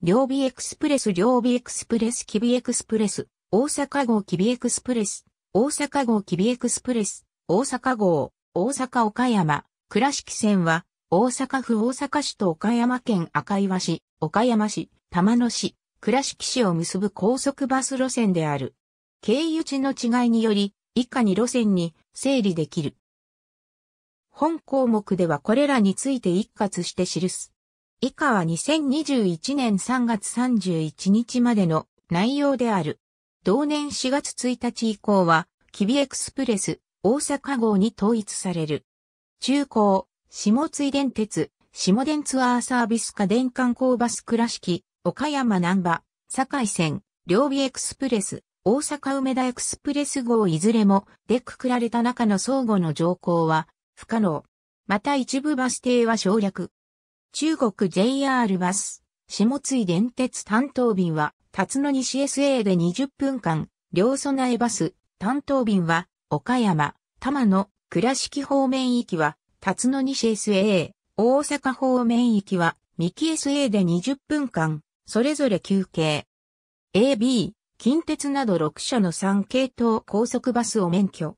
両備エクスプレス両備エクスプレスキビエクスプレス大阪号キビエクスプレス大阪号キビエクスプレス大阪号大阪岡山倉敷線は大阪府大阪市と岡山県赤岩市岡山市玉野市倉敷市を結ぶ高速バス路線である経由地の違いにより以下に路線に整理できる本項目ではこれらについて一括して記す。以下は2021年3月31日までの内容である。同年4月1日以降は、キビエクスプレス、大阪号に統一される。中高、下津電鉄、下電ツアーサービス家電観光バス倉敷、岡山南波、堺線、両備エクスプレス、大阪梅田エクスプレス号いずれも、でくくられた中の相互の乗降は、不可能。また一部バス停は省略。中国 JR バス、下津井電鉄担当便は、辰野西 SA で20分間、両備えバス、担当便は、岡山、玉野、倉敷方面行きは、辰野西 SA、大阪方面行きは、三木 SA で20分間、それぞれ休憩。AB、近鉄など6社の3系統高速バスを免許。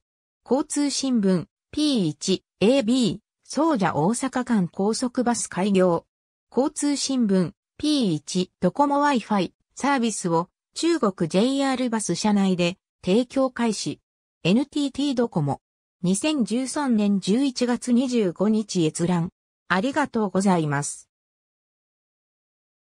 交通新聞、P1、AB、総社大阪間高速バス開業。交通新聞 P1 ドコモ Wi-Fi サービスを中国 JR バス社内で提供開始。NTT ドコモ。2013年11月25日閲覧。ありがとうございます。